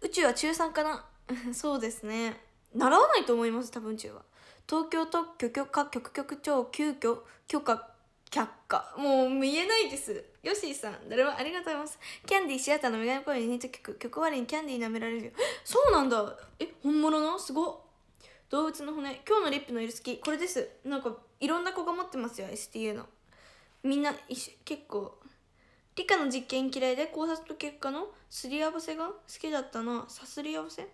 宇宙は中3かなそうですね習わないと思います多分宇宙は東京特許許可局局長急遽許可却下もう見えないですヨシーさん誰もありがとうございますキャンディーシアターのメガネコインにヒット曲曲終わりにキャンディー舐められるよ そうなんだえ本物のすご動物の骨今日のリップの色好きこれですなんかいろんな子が持ってますよ STA のみんな結構理科の実験嫌いで考察と結果のすり合わせが好きだったなさすり合わせ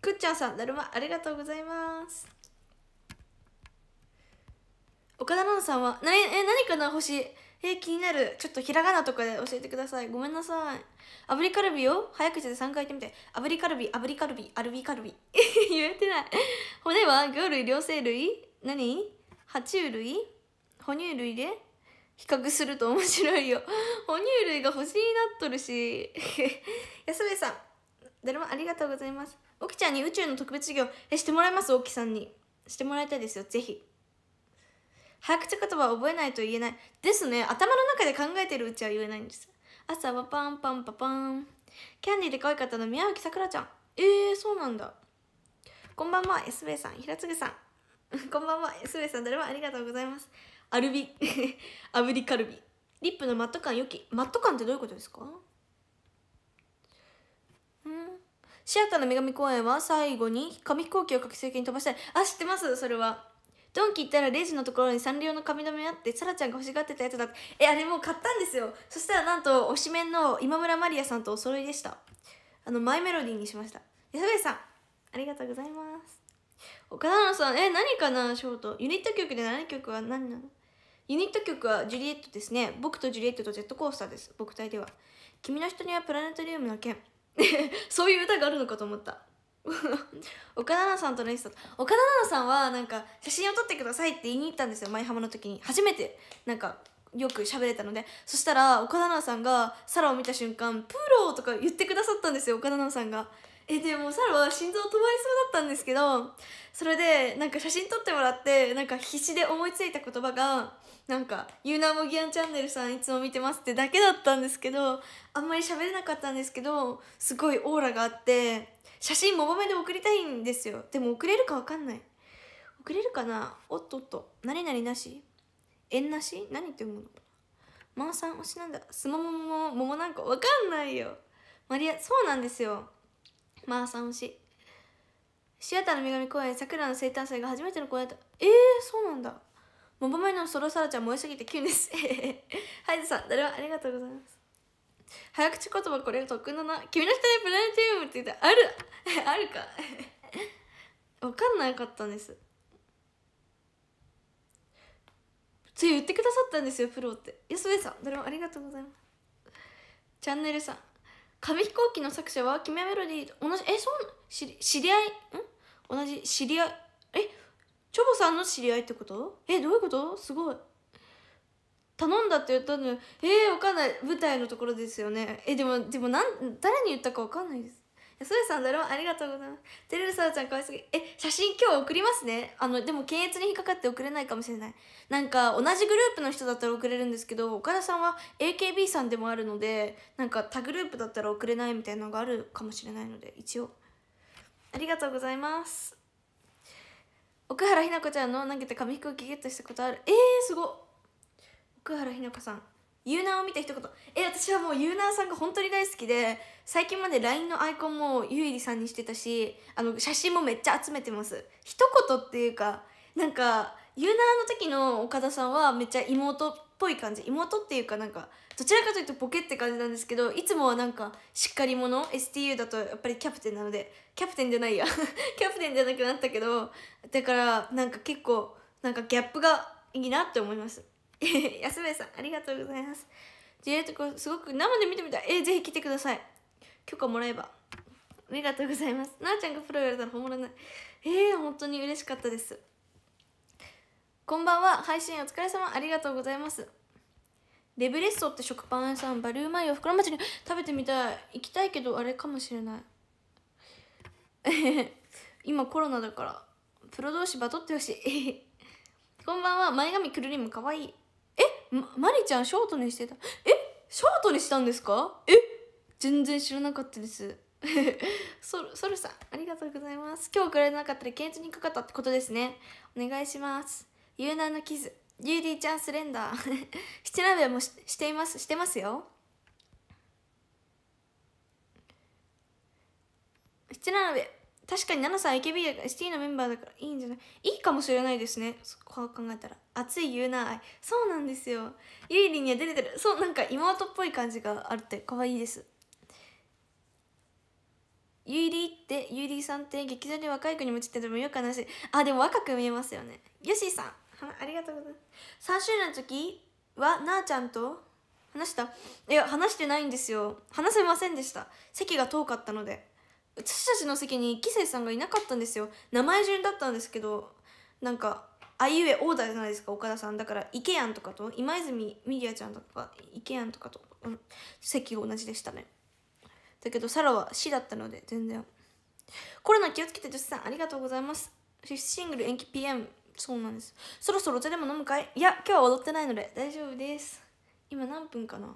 くっちゃんさんだるまありがとうございます岡田奈々さんは「なえ何かな星」え気になるちょっとひらがなとかで教えてくださいごめんなさい炙りカルビを早口で3回言ってみて炙りカルビ炙りカルビアルビカルビ 言えてない骨は魚類両生類何爬虫類哺乳類で比較すると面白いよ哺乳類が星になっとるし 安部さん誰もありがとうございますおきちゃんに宇宙の特別授業えしてもらいますおきさんにしてもらいたいですよぜひ早口言葉は覚えないと言えないですね頭の中で考えてるうちは言えないんです朝はパンパンパパンキャンディーで可愛かったの宮脇さくらちゃんえー、そうなんだこんばんは SB さん平次さん こんばんは SB さんどれもありがとうございますアルビアブリカルビリップのマット感良きマット感ってどういうことですかシアターの女神公園は最後に紙飛行機をかき水に飛ばしたいあ知ってますそれはドンキ行ったらレジのところにサンリオの髪留めあってサラちゃんが欲しがってたやつだってえあれもう買ったんですよそしたらなんと推しメンの今村まりやさんとお揃いでしたあのマイメロディーにしました矢林さんありがとうございます岡田さんえ何かなショートユニット曲で何曲は何なのユニット曲はジュリエットですね僕とジュリエットとジェットコースターです僕隊では君の人にはプラネタリウムの件 そういう歌があるのかと思った岡田奈々さんとのインスタ岡田奈々さんはなんか写真を撮ってくださいって言いに行ったんですよ舞浜の時に初めてなんかよく喋れたのでそしたら岡田奈々さんがサラを見た瞬間「プロ!」とか言ってくださったんですよ岡田奈々さんが。えでもサラは心臓止まりそうだったんですけどそれでなんか写真撮ってもらってなんか必死で思いついた言葉がなんか「ゆうなもぎやんチャンネルさんいつも見てます」ってだけだったんですけどあんまり喋れなかったんですけどすごいオーラがあって写真もバメで送りたいんですよでも送れるか分かんない送れるかなおっとっと何々なし縁なし何って読むのマオさん推しなんだスモモモモモなんか分かんないよマリアそうなんですよマーさん推しシアターの女神公園桜の生誕祭が初めての公演だえー、そうなんだもバメのソロサラちゃん燃えすぎてキュンですハイズさん誰もありがとうございます早口言葉これ特だな君の下でプラネティウムって言ってある あるか分 かんなかったんですつい言ってくださったんですよプロって安部さんどれもありがとうございますチャンネルさん紙飛行機の作者は君はメロディーと同じえそう知知り合いん同じ知り合いえチョボさんの知り合いってことえどういうことすごい頼んだって言ったのよえー、わかんない舞台のところですよねえでもでもなん誰に言ったかわかんないですそ上さんだろありがとうございますてるるさちゃんかわいすぎえ写真今日送りますねあのでも検閲に引っかかって送れないかもしれないなんか同じグループの人だったら送れるんですけど岡田さんは AKB さんでもあるのでなんか他グループだったら送れないみたいなのがあるかもしれないので一応ありがとうございます奥原ひな子ちゃんの投げて紙飛行機ゲットしたことあるえー、すごっ福原日奈子さんユーナーを見た一言え私はもうユーナーさんが本当に大好きで最近まで LINE のアイコンもゆいりさんにしてたしあの写真もめっちゃ集めてます一言っていうかなんかユーナーの時の岡田さんはめっちゃ妹っぽい感じ妹っていうかなんかどちらかというとボケって感じなんですけどいつもはなんかしっかり者 STU だとやっぱりキャプテンなのでキャプテンじゃないや キャプテンじゃなくなったけどだからなんか結構なんかギャップがいいなって思います 安部さんありがとうございますジェとットすごく生で見てみたいえー、ぜひ来てください許可もらえばありがとうございますなあちゃんがプロやれたら本物ないえー、本当に嬉しかったですこんばんは配信お疲れ様ありがとうございますデブレッソって食パン屋さんバルーマイを袋町に食べてみたい行きたいけどあれかもしれない 今コロナだからプロ同士バトってほしい こんばんは前髪くるりもかわいいま、マリちゃんショートにしてたえショートにしたんですかえ全然知らなかったですソル ソルさんありがとうございます今日送られなかったら検閲にかかったってことですねお願いします有難ナのキズユーディちゃんスレンダー 七鍋もしていますしてますよ七鍋確かに7さん AKBST のメンバーだからいいんじゃないいいかもしれないですねこう考えたら熱い言うな愛そうなんですよゆいりんには出てるそうなんか妹っぽい感じがあるって可愛いですゆいりってゆいりさんって劇場で若い子にもちってでもよく話しあでも若く見えますよねよしさんありがとうございます3周年の時はなあちゃんと話したいや話してないんですよ話せませんでした席が遠かったので私たちの席に棋聖さんがいなかったんですよ名前順だったんですけどなんかあいうえおだじゃないですか岡田さんだからイケヤンとかと今泉みりあちゃんとかイケヤンとかと、うん、席が同じでしたねだけどサラは死だったので全然コロナ気をつけて女子さんありがとうございますフィフシングル延期 PM そうなんですそろそろお茶でも飲むかいいや今日は踊ってないので大丈夫です今何分かな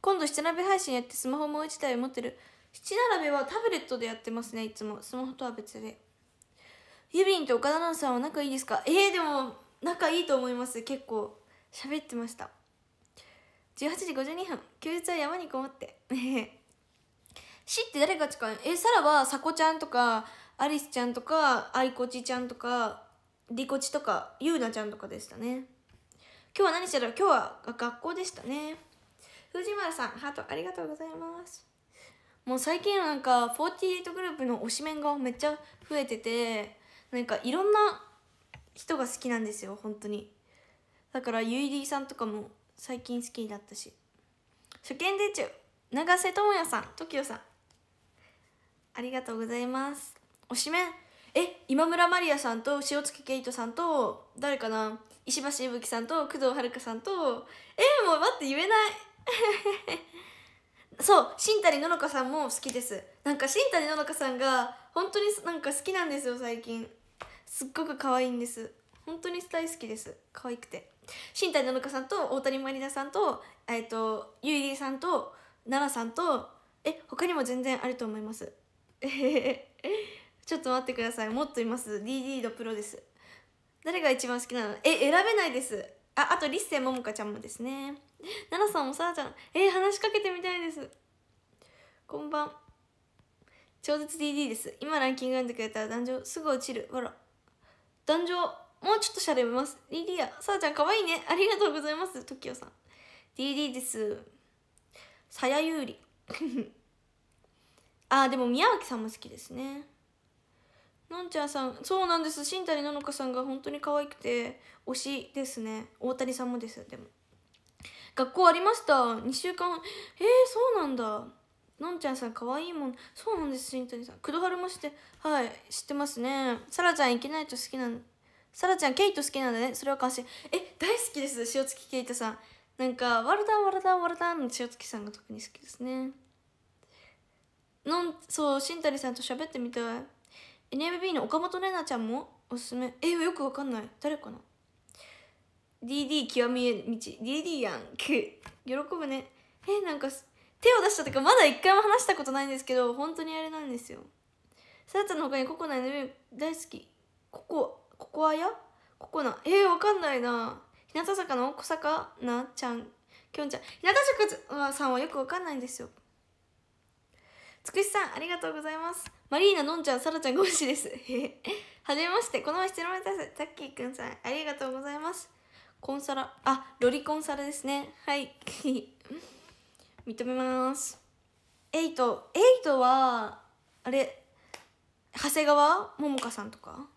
今度七鍋配信やってスマホもう一台持ってる七並べはタブレットでやってますねいつもスマホとは別でユビンと岡田奈さんは仲いいですかえー、でも仲いいと思います結構喋ってました18時52分休日は山にこもって 死って誰が近いえサラはさこちゃんとかアリスちゃんとかアイコチちゃんとかリコチとかゆうなちゃんとかでしたね今日は何してる今日は学校でしたね藤丸さんハートありがとうございますもう最近なんか48グループの推しメンがめっちゃ増えててなんかいろんな人が好きなんですよ本当にだからゆいりィさんとかも最近好きになったし初見でちゅ永瀬智也さん TOKIO さんありがとうございます推しメンえ今村まりやさんと塩月ケイトさんと誰かな石橋いぶきさんと工藤遥さんとえもう待って言えないそう新谷ののかさんも好きですなんか新谷ののかさんが本当になんか好きなんですよ最近すっごく可愛いんです本当に大好きです可愛くて新谷ののかさんと大谷まりなさんとえっ、ー、とゆいりさんと奈良さんとえ他にも全然あると思います ちょっと待ってくださいもっといます DD のプロです誰が一番好きなのえ選べないですああと立世ももかちゃんもですね奈々さんもさらちゃんえー、話しかけてみたいですこんばん超絶 DD です今ランキング読んでくれたら壇上すぐ落ちるほら壇上もうちょっとしゃれますリリやさらちゃんかわいいねありがとうございますトキオさん DD ですさやゆうり あでも宮脇さんも好きですねのんちゃんさんそうなんです新谷ののかさんが本当に可愛くて推しですね大谷さんもですでも学校ありました2週間えー、そうなんだのんちゃんさん可愛いもんそうなんです新谷さんくどはるもしてはい知ってますねさらちゃんいけないと好きなんさらちゃんケイト好きなんだねそれはかわしいえ大好きです塩月ケイトさんなんか「ワルダンワルダンワルダン」の塩月さんが特に好きですねのんそう新谷さんと喋ってみたい NMB の岡本玲奈ちゃんもおすすめえよくわかんない誰かな DD 極みえ道 DD やんけ喜ぶねえなんか手を出したとかまだ一回も話したことないんですけど本当にあれなんですよさやちゃんの他にココナ NMB 大好きココココアやココナえわかんないな日向坂の小坂なちゃんきょんちゃん日向坂さんはよくわかんないんですよつくしさんありがとうございますマリーナのんちゃんさらちゃんごんしです はじめましてこの前質問いたすタッキーくんさんありがとうございますコンサラあロリコンサラですねはい 認めますエイトエイトはあれ長谷川桃香さんとか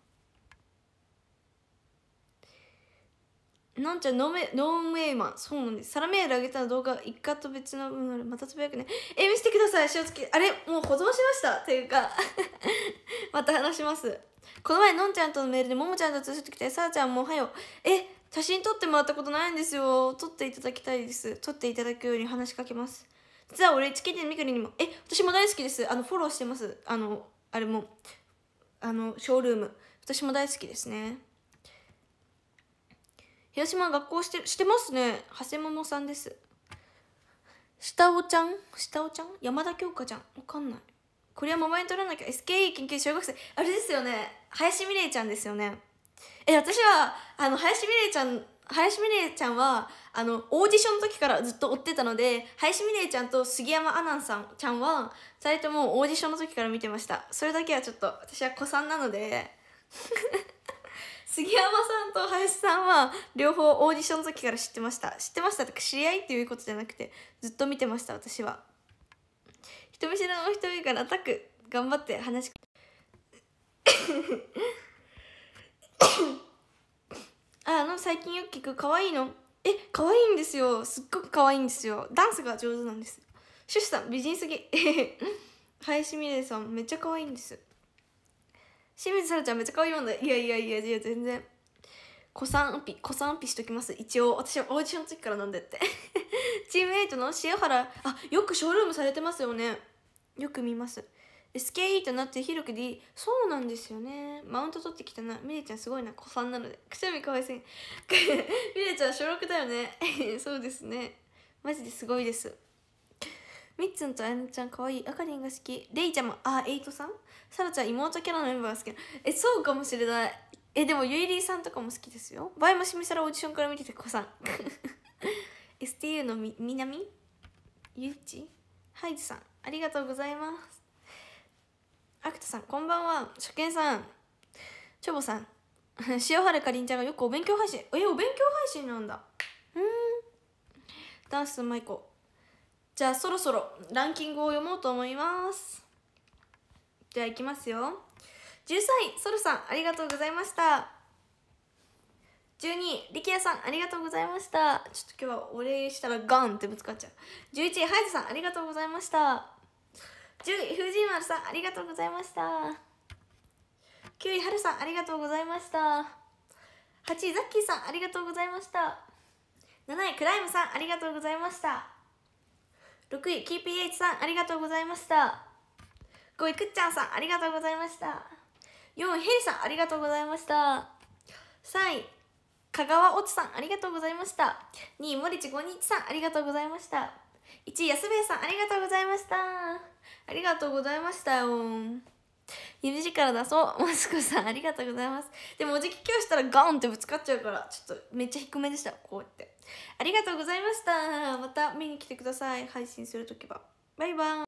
なんちゃノメノンウイマンそうなんですサラメールあげた動画一括と別の分あるまたつぶやくねえ見せてください塩付きあれもう保存しましたというか また話しますこの前のんちゃんとのメールでももちゃんと通してきてさあちゃんもはよえ写真撮ってもらったことないんですよ撮っていただきたいです撮っていただくように話しかけます実は俺チキンでみくりにもえ私も大好きですあのフォローしてますあのあれもあのショールーム私も大好きですね広島学校してしてますね長谷桃さんです下尾ちゃん下尾ちゃん山田京香ちゃんわかんないこれはママに取らなきゃ SKE 研究小学生あれですよね林美玲ちゃんですよねえ私はあの林美玲ちゃん林美玲ちゃんはあのオーディションの時からずっと追ってたので林美玲ちゃんと杉山アナンさんちゃんは2人ともオーディションの時から見てましたそれだけはちょっと私は子さんなので杉山さんと林さんは両方オーディションの時から知ってました知ってましたとか知り合いっていうことじゃなくてずっと見てました私は人見知らの人からアタック頑張って話し あの最近よく聞く可愛いのえ可愛いんですよすっごく可愛いんですよダンスが上手なんですシュシュさん美人すぎ 林美玲さんめっちゃ可愛いんです清水さらちゃんめっちゃ可愛いもんだいやいやいやいや全然子賛ぴ子賛ぴしときます一応私はオーディションの時からなんでって チームエイトの塩原あよくショールームされてますよねよく見ます SKE となって広くでいいそうなんですよねマウント取ってきたなみれちゃんすごいな子さんなのでくしゃみかわいすぎみれちゃん小6だよね そうですねマジですごいですみっつんとあやのちゃんかわいいあかりんが好きれいちゃんもあエイトさんサラちゃん妹キャラのメンバーが好きなえそうかもしれないえでもゆいりーさんとかも好きですよバイもしみさらオーディションから見てて子さん STU のみ南ゆっちハイジさんありがとうございますアクタさんこんばんは初見さんチョボさん 塩原かりんちゃんがよくお勉強配信えお勉強配信なんだうんダンスマイコじゃあそろそろランキングを読もうと思いますじゃあ行きますよ13位ソルさんありがとうございました12位力也さんありがとうございましたちょっと今日はお礼したらガンってぶつかっちゃう11位ハイズさんありがとうございました10位藤井丸さんありがとうございました9位はるさんありがとうございました8位ザッキーさんありがとうございました7位クライムさんありがとうございました6位 KPH さんありがとうございましたごいくっちゃんさんありがとうございました4位ヘリさんありがとうございました3位香川おつさんありがとうございました2位森地5日さんありがとうございました1位安兵衛さんありがとうございましたありがとうございましたよから出そうマスコさんありがとうございますでもおじき教したらガンってぶつかっちゃうからちょっとめっちゃ低めでしたこうやってありがとうございましたまた見に来てください配信するときはバイバーイ